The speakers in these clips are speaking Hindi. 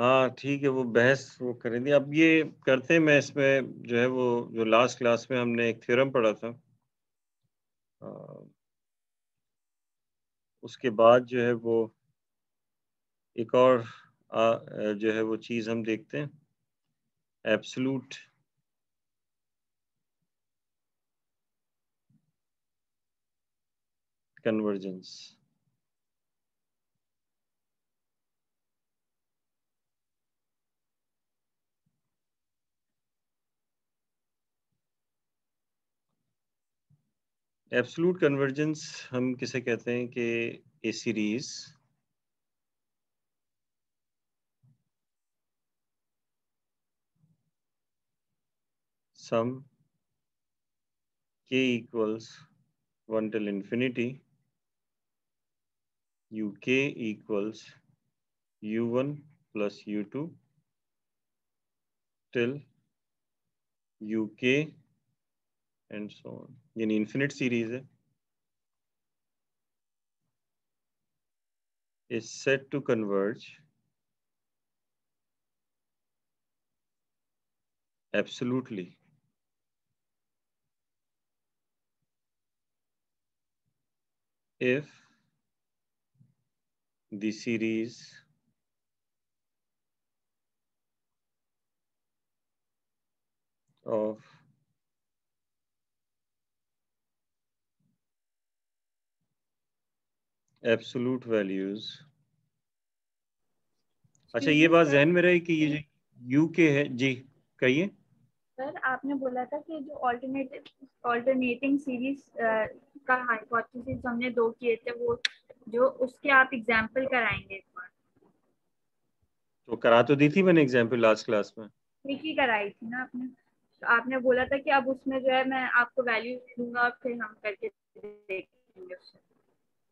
हाँ ठीक है वो बहस वो करेंगे अब ये करते हैं मैं इसमें जो है वो जो लास्ट क्लास में हमने एक थ्योरम पढ़ा था आ, उसके बाद जो है वो एक और आ, जो है वो चीज़ हम देखते हैं एब्सलूट कन्वर्जेंस एब्सोलूट कन्वर्जेंस हम किसे कहते हैं कि ए series sum k equals one till infinity u k equals u one plus u two till u k and so on. यानी infinite series Is said to converge absolutely if the series of absolute values अच्छा ये बात जहन में रही कि ये जो यूके है जी कहिए सर आपने बोला था कि जो ऑल्टरनेटिव ऑल्टरनेटिंग सीरीज का हाइपोथेसिस हमने दो किए थे वो जो उसके आप एग्जांपल कराएंगे एक बार तो करा तो दी थी मैंने एग्जांपल लास्ट क्लास में ठीक ही कराई थी ना आपने तो आपने बोला था कि अब उसमें जो है मैं आपको वैल्यू दूंगा फिर हम करके देखेंगे उससे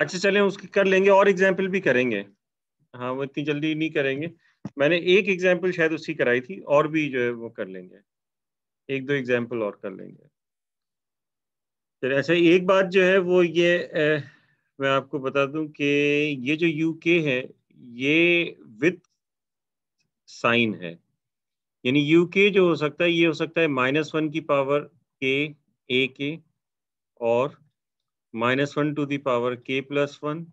अच्छा चले उसकी कर लेंगे और एग्जाम्पल भी करेंगे हाँ वो इतनी जल्दी नहीं करेंगे मैंने एक एग्जाम्पल शायद उसकी कराई थी और भी जो है वो कर लेंगे एक दो एग्जाम्पल और कर लेंगे फिर अच्छा एक बात जो है वो ये ए, मैं आपको बता दूं कि ये जो यूके है ये विथ साइन है यानी यूके जो हो सकता है ये हो सकता है माइनस वन की पावर के ए के और minus one to the power k plus one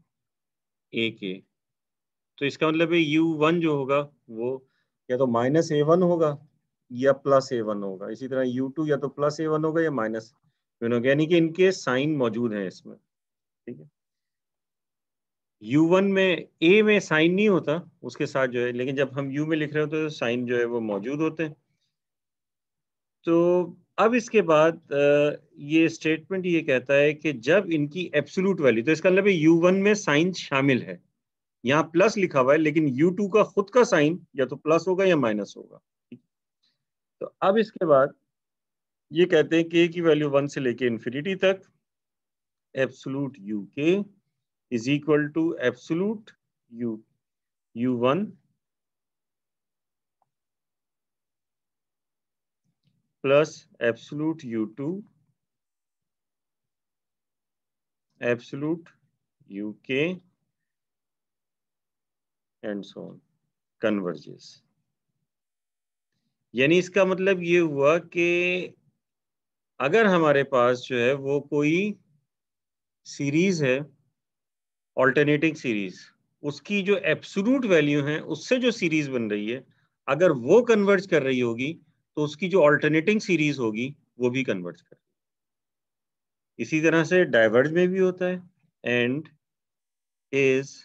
a k तो इसका मतलब है यू वन जो होगा वो या तो माइनस ए वन होगा या प्लस ए वन होगा इसी तरह यू टू या तो प्लस ए वन होगा या माइनस वन होगा यानी कि इनके साइन मौजूद है इसमें ठीक है यू वन में ए में साइन नहीं होता उसके साथ जो है लेकिन जब हम यू में लिख रहे होते तो साइन जो है वो मौजूद होते हैं तो अब इसके बाद ये स्टेटमेंट ये कहता है कि जब इनकी एब्सोलूट वैल्यू तो इसका मतलब यू वन में साइन शामिल है यहाँ प्लस लिखा हुआ है लेकिन यू टू का खुद का साइन या तो प्लस होगा या माइनस होगा तो अब इसके बाद ये कहते हैं के की वैल्यू वन से लेके इन्फिनिटी तक absolute u k is equal to absolute u u one plus absolute U2, absolute UK, and so on converges. यानी इसका मतलब ये हुआ कि अगर हमारे पास जो है वो कोई सीरीज है ऑल्टरनेटिंग सीरीज उसकी जो एब्सोलूट वैल्यू है उससे जो सीरीज बन रही है अगर वो कन्वर्ज कर रही होगी तो उसकी जो ऑल्टरनेटिंग सीरीज होगी वो भी कन्वर्ट कर इसी तरह से डाइवर्ज में भी होता है and is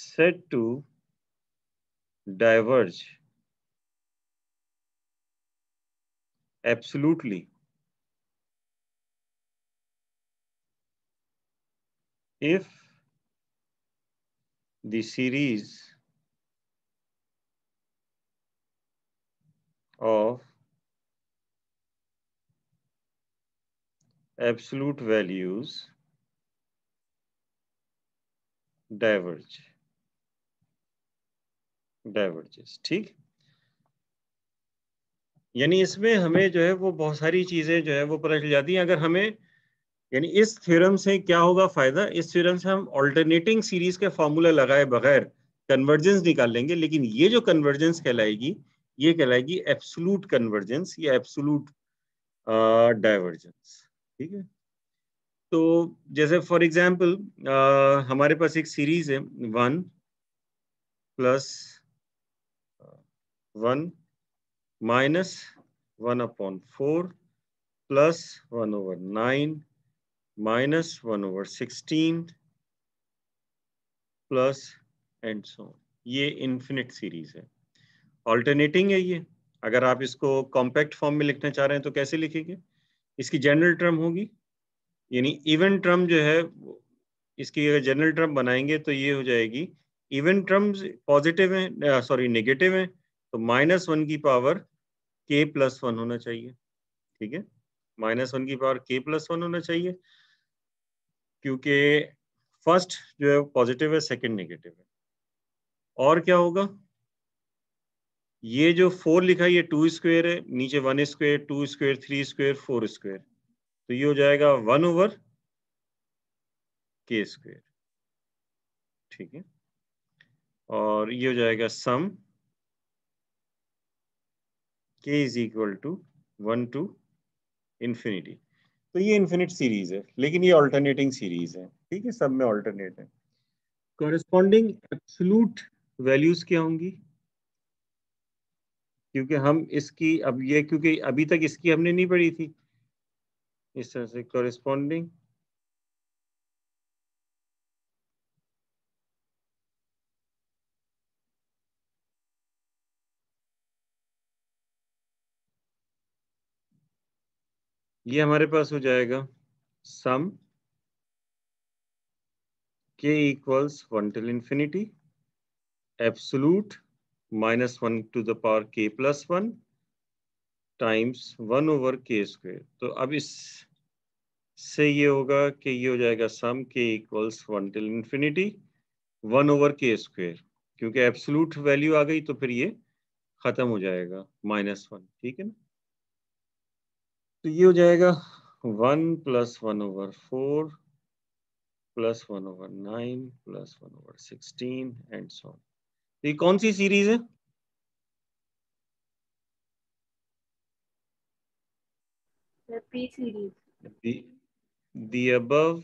said to diverge absolutely if the series of absolute values diverge diverges ठीक यानी इसमें हमें जो है वो बहुत सारी चीजें जो है वो पता चल जाती हैं अगर हमें यानी इस थ्योरम से क्या होगा फायदा इस थ्योरम से हम ऑल्टरनेटिंग सीरीज के फॉर्मूला लगाए बगैर कन्वर्जेंस निकाल लेंगे लेकिन ये जो कन्वर्जेंस कहलाएगी ये कहलाएगी एप्सुलूट कन्वर्जेंस या एप्सुलूट डाइवर्जेंस ठीक है तो जैसे फॉर एग्जांपल हमारे पास एक सीरीज है one plus one minus one upon four plus one over nine minus one over sixteen plus and so ये इन्फिनिट सीरीज है ऑल्टरनेटिंग है ये अगर आप इसको कॉम्पैक्ट फॉर्म में लिखना चाह रहे हैं तो कैसे लिखेंगे इसकी जनरल टर्म होगी यानी इवन टर्म जो है इसकी अगर जनरल टर्म बनाएंगे तो ये हो जाएगी इवन टर्म्स पॉजिटिव हैं सॉरी नेगेटिव हैं तो माइनस वन की पावर के प्लस वन होना चाहिए ठीक है माइनस वन की पावर के प्लस वन होना चाहिए क्योंकि फर्स्ट जो है पॉजिटिव है सेकेंड नेगेटिव है और क्या होगा ये जो फोर लिखा है ये टू स्क्वेयर है नीचे one square two square three square four square तो ये हो जाएगा वन ओवर के स्क्वेयर ठीक है और ये हो जाएगा sum k is equal to one to infinity तो ये इन्फिनिट सीरीज है लेकिन ये ऑल्टरनेटिंग सीरीज है ठीक है सब में ऑल्टरनेट है कॉरेस्पॉन्डिंग एब्सोलूट वैल्यूज क्या होंगी क्योंकि हम इसकी अब ये क्योंकि अभी तक इसकी हमने नहीं पढ़ी थी इस तरह से कॉरेस्पॉन्डिंग ये हमारे पास हो जाएगा sum k equals one till infinity absolute minus 1 to the power k plus 1 times one over k square तो अब इस से ये होगा कि ये हो जाएगा sum k equals one till infinity one over k square क्योंकि एब्सोलूट वैल्यू आ गई तो फिर ये ख़त्म हो जाएगा माइनस वन ठीक है ना तो ये हो जाएगा one plus one over four plus one over nine plus one over sixteen and so तो ये कौन सी सीरीज है P series The above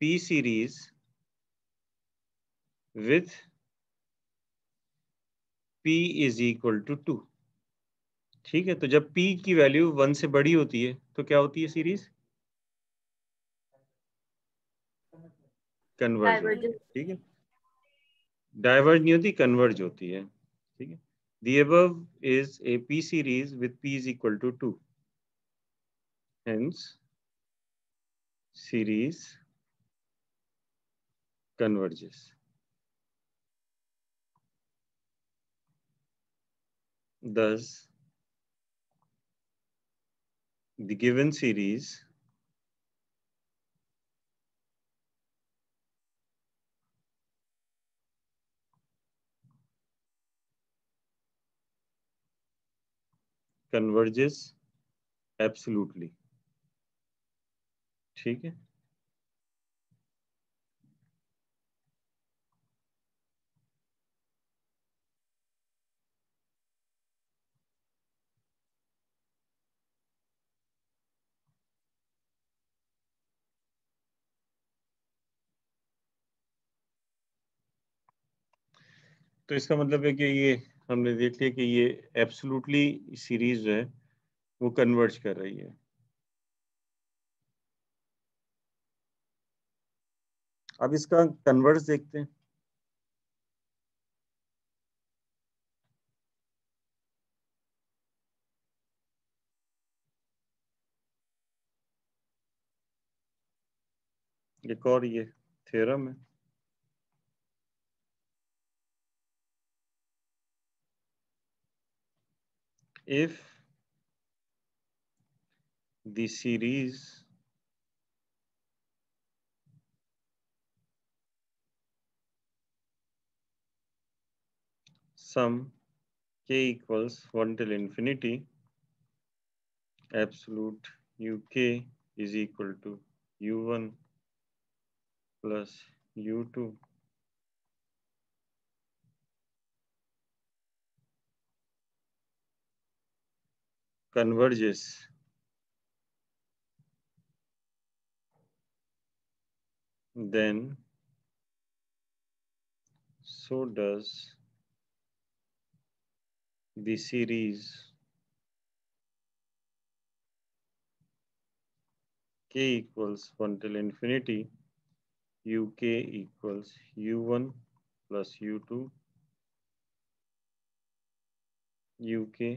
P series with P two ठीक है तो जब P की वैल्यू वन से बड़ी होती है तो क्या होती है सीरीज कन्वर्ज ठीक है डाइवर्ज नहीं होती कन्वर्ज होती है ठीक है the above is a P series with P is equal to two hence series converges thus the given series converges एब्सुलूटली ठीक है तो इसका मतलब है कि ये हमने देख लिया कि ये एब्सोलूटली सीरीज जो है वो कन्वर्ज कर रही है अब इसका कन्वर्स देखते हैं एक और ये थ्योरम है if the series sum k equals 1 till infinity absolute uk is equal to u1 plus u2 converges then so does the series k equals 1 till infinity uk equals u1 plus u2 uk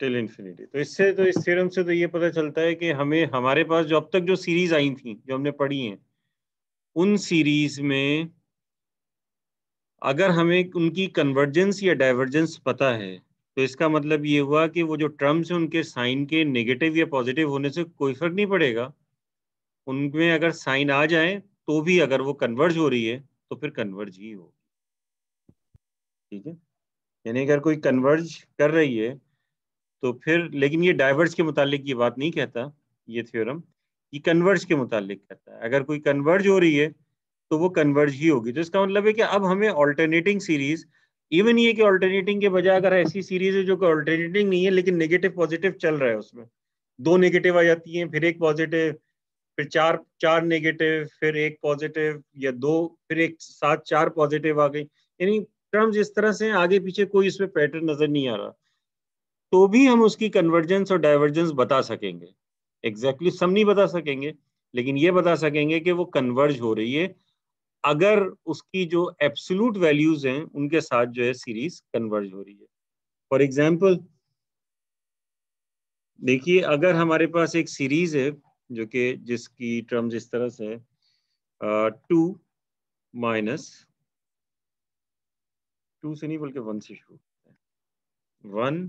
till infinity तो इससे तो इस थ्योरम से तो ये पता चलता है कि हमें हमारे पास जो अब तक जो सीरीज आई थी जो हमने पढ़ी हैं उन सीरीज में अगर हमें उनकी कन्वर्जेंस या डाइवर्जेंस पता है तो इसका मतलब ये हुआ कि वो जो टर्म्स हैं उनके साइन के नेगेटिव या पॉजिटिव होने से कोई फर्क नहीं पड़ेगा उनमें अगर साइन आ जाए तो भी अगर वो कन्वर्ज हो रही है तो फिर कन्वर्ज ही होगी ठीक है यानी अगर कोई कन्वर्ज कर रही है तो फिर लेकिन ये डाइवर्स के मुतालिक ये बात नहीं कहता ये थ्योरम ये कन्वर्ज के मुतालिक कहता है अगर कोई कन्वर्ज हो रही है तो वो कन्वर्ज ही होगी तो इसका मतलब है कि अब हमें ऑल्टरनेटिंग सीरीज इवन ये कि ऑल्टरनेटिंग के बजाय अगर ऐसी सीरीज है जो कि ऑल्टरनेटिंग नहीं है लेकिन नेगेटिव पॉजिटिव चल रहा है उसमें दो नेगेटिव आ जाती हैं फिर एक पॉजिटिव फिर चार चार नेगेटिव फिर एक पॉजिटिव या दो फिर एक साथ चार पॉजिटिव आ गई यानी टर्म्स इस तरह से आगे पीछे कोई इसमें पैटर्न नजर नहीं आ रहा तो भी हम उसकी कन्वर्जेंस और डाइवर्जेंस बता सकेंगे एग्जैक्टली exactly सब नहीं बता सकेंगे लेकिन ये बता सकेंगे कि वो कन्वर्ज हो रही है अगर उसकी जो एब्सोलूट वैल्यूज हैं उनके साथ जो है सीरीज कन्वर्ज हो रही है फॉर एग्जाम्पल देखिए अगर हमारे पास एक सीरीज है जो कि जिसकी टर्म्स इस तरह से टू माइनस टू से नहीं बल्कि वन से शुरू वन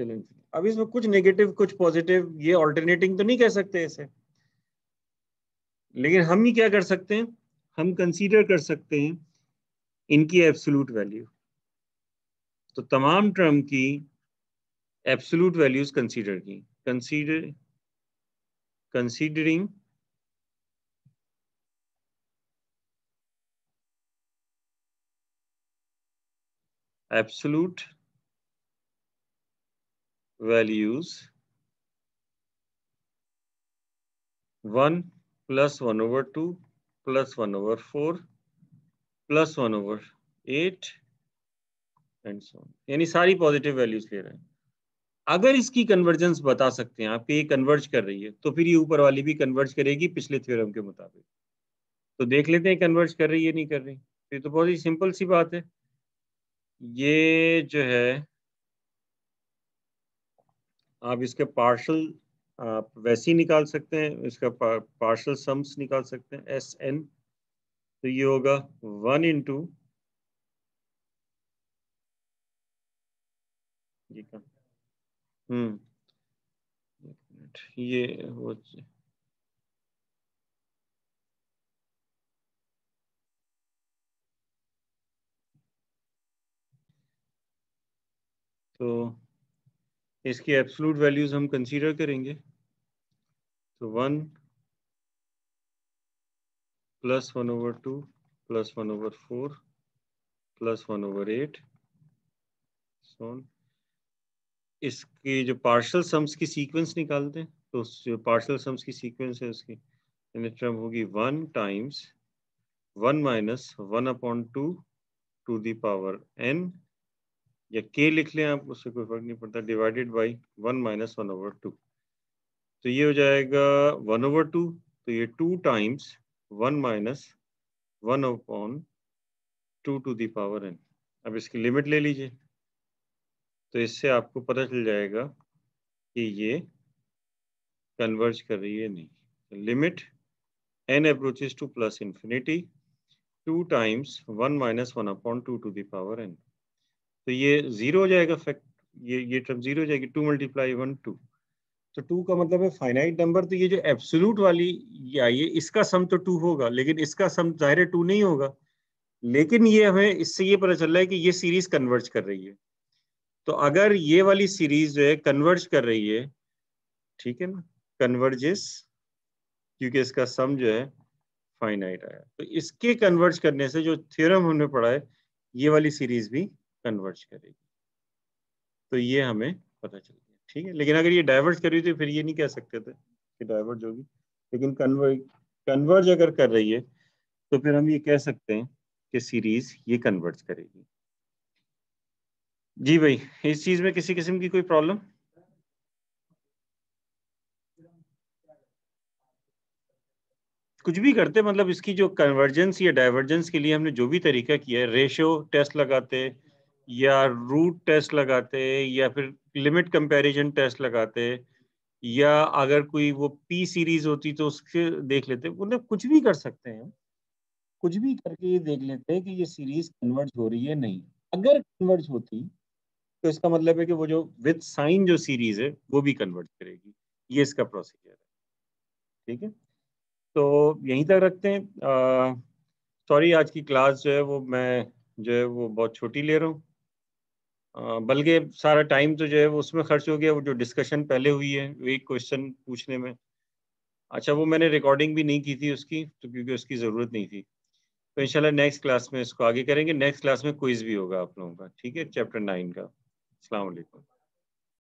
अब इसमें कुछ नेगेटिव कुछ पॉजिटिव ये ऑल्टरनेटिंग तो नहीं कह सकते इसे लेकिन हम ही क्या कर सकते हैं हम कंसीडर कर सकते हैं इनकी एब्सोलूट वैल्यू तो तमाम टर्म की एब्सोलूट वैल्यूज कंसीडर की consider considering absolute values 1 plus 1 over 2 plus 1 over 4 plus 1 over 8 so on यानी सारी positive वैल्यूज ले रहे हैं अगर इसकी कन्वर्जेंस बता सकते हैं आप ये कन्वर्ज कर रही है तो फिर ये ऊपर वाली भी कन्वर्ज करेगी पिछले थ्योरम के मुताबिक तो देख लेते हैं कन्वर्ज कर रही है नहीं कर रही तो, तो बहुत ही सिंपल सी बात है ये जो है आप इसके पार्शल आप वैसे ही निकाल सकते हैं इसका पार्शल सम्स निकाल सकते हैं एस एन तो ये होगा वन इंटू टू का हम्म ये वो तो इसकी एब्सोलूट वैल्यूज हम कंसीडर करेंगे तो one plus one over two plus one over four plus one over eight so on इसकी जो पार्शल सम्स की सीक्वेंस निकालते हैं तो जो पार्शल सम्स की सीक्वेंस है उसकी टर्म होगी one times one minus one upon two to the power n या के लिख लें आप उससे कोई फर्क नहीं पड़ता divided by one minus one over two तो ये हो जाएगा वन ओवर टू तो ये two times one minus one upon two to the power n अब इसकी लिमिट ले लीजिए तो इससे आपको पता चल जाएगा कि ये कन्वर्ज कर रही है नहीं limit n approaches to plus infinity two times one minus one upon two to the power n तो ये जीरो हो जाएगा फैक्ट ये ये टर्म जीरो हो जाएगी टू मल्टीप्लाई वन टू तो टू का मतलब है फाइनाइट नंबर तो ये जो एब्सोलूट वाली ये आई है इसका सम तो टू होगा लेकिन इसका सम जाहिर टू नहीं होगा लेकिन ये हमें इससे ये पता चल रहा है कि ये सीरीज कन्वर्ज कर रही है तो अगर ये वाली सीरीज जो है कन्वर्ज कर रही है ठीक है ना इस क्योंकि इसका सम जो है फाइनाइट आया तो इसके कन्वर्ज करने से जो थ्योरम हमने पढ़ा है ये वाली सीरीज भी कन्वर्ज करेगी तो ये हमें पता चल गया ठीक है लेकिन अगर ये डाइवर्ज करी तो फिर ये नहीं कह सकते थे कि डाइवर्ज होगी लेकिन कन्वर्ज कन्वर्ज अगर कर रही है तो फिर हम ये कह सकते हैं कि सीरीज ये कन्वर्ज करेगी जी भाई इस चीज में किसी किस्म की कोई प्रॉब्लम कुछ भी करते मतलब इसकी जो कन्वर्जेंस या डाइवर्जेंस के लिए हमने जो भी तरीका किया है रेशो टेस्ट लगाते या रूट टेस्ट लगाते या फिर लिमिट कंपैरिजन टेस्ट लगाते या अगर कोई वो पी सीरीज होती तो उसके देख लेते मतलब कुछ भी कर सकते हैं कुछ भी करके ये देख लेते हैं कि ये सीरीज कन्वर्ज हो रही है नहीं अगर कन्वर्ज होती तो इसका मतलब है कि वो जो विद साइन जो सीरीज है वो भी कन्वर्ट करेगी ये इसका प्रोसीजर है ठीक है तो यहीं तक रखते हैं सॉरी आज की क्लास जो है वो मैं जो है वो बहुत छोटी ले रहा हूँ बल्कि सारा टाइम तो जो है वो उसमें खर्च हो गया वो जो डिस्कशन पहले हुई है एक क्वेश्चन पूछने में अच्छा वो मैंने रिकॉर्डिंग भी नहीं की थी उसकी तो क्योंकि उसकी ज़रूरत नहीं थी तो इंशाल्लाह नेक्स्ट क्लास में इसको आगे करेंगे नेक्स्ट क्लास में क्विज भी होगा आप लोगों का ठीक है चैप्टर नाइन का अलैक्म